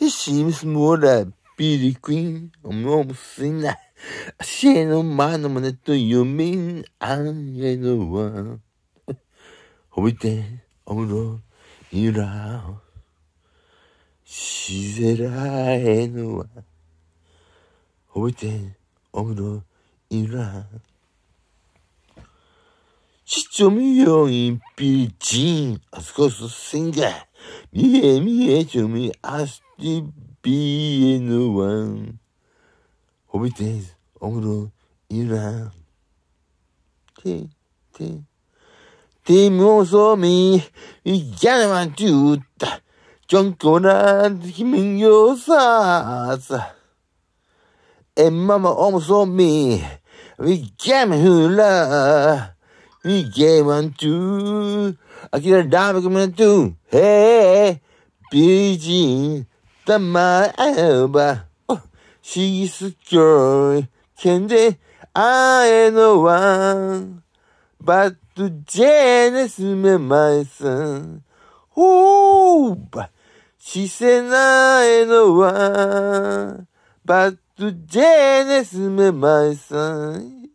r e s i b e s mora, piriquim, o meu sina. s h e n o mano m n e to yumin angelo wa. Hobite, oro, yura. Shizera eno wa. Hobite, oro, yura. o in ちちみよいぴりちん、あそこすすんが、みえみえち m みあす being the one who stays on the ground. Take, take. でもそうみ、いかねまちゅうた。ちょんこな、君よさ、さ。え、ママおもそうみ、いかねふら。いけまんちゅう。あきらだめくめんちゅう。へえ、美人。my Amber. Oh, she's a joy. Candy, I know one. But to Janice, my son. Oh, she's an I know one. But to Janice, my son.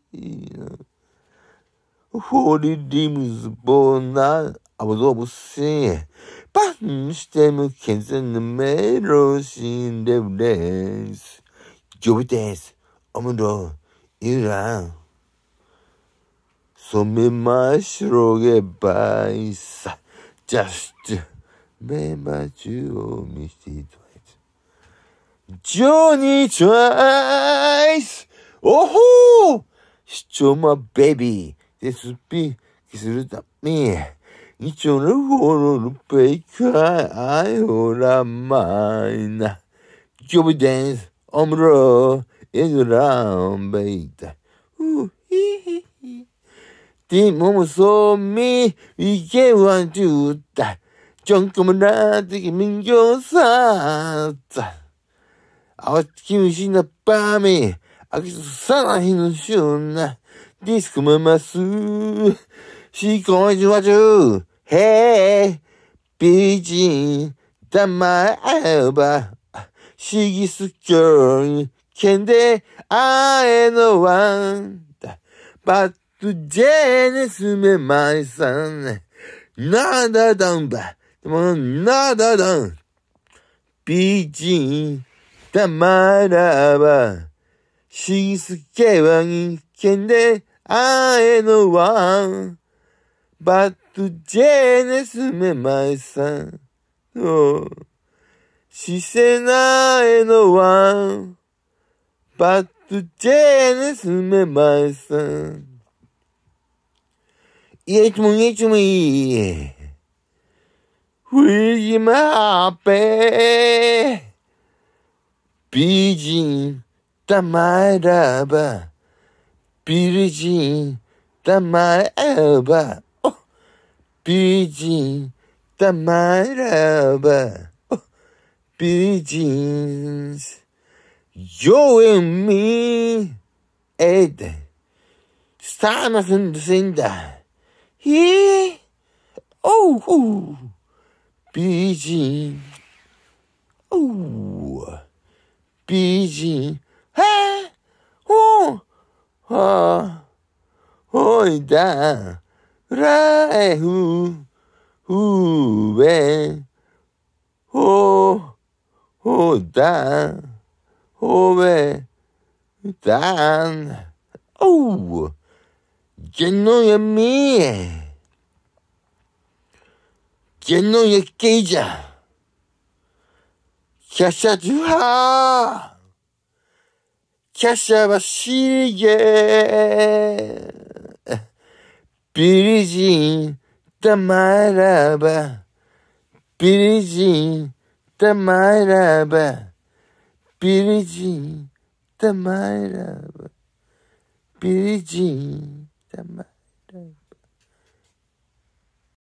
Holy demons, born now. I was overseeing. pan stem känseln mellos in the days. Jobbites, omdo, ira. Som är marsråge bajsa. Just, med matju och mysigt. Johnny Twice! Oho! Show my baby. This will be, this will be. 저를고를빼까아요라마이나교비댄스엄으로얘들아베이다우히히히뒷몸소미이게완주다정금라드기민교사다아침이나밤에아기서사나히는쉬운디스크마마스しこじわじゅへえ、ン、たまえば、シギスキョけんであえのわん。バッドジェネスメマイさん、なだだんば、でもなだだん、美人、黙らば、シギスケワけんであえのわん。but to Janet's my son. She said, I ain't no one, but to Janet's my son. It's me, it's me. Will you my happy? Beijing, the my rubber. Beijing, the my elbow. Beauty, the maraba, beauties, you and me, Ed, Stanas and Zinda, he, oh, oh, beauty, oh, beauty, hey, oh, ah, oh, oh, らえふ、ふえ、ほ、ほだ、ほえ、だん、おう、げのやみえ、げのやけいじゃ、キャシャジュハー、キャシャはしげー。birijin Tamaraba. Pirigin Tamaraba. Pirigin Tamaraba. birijin Tamaraba.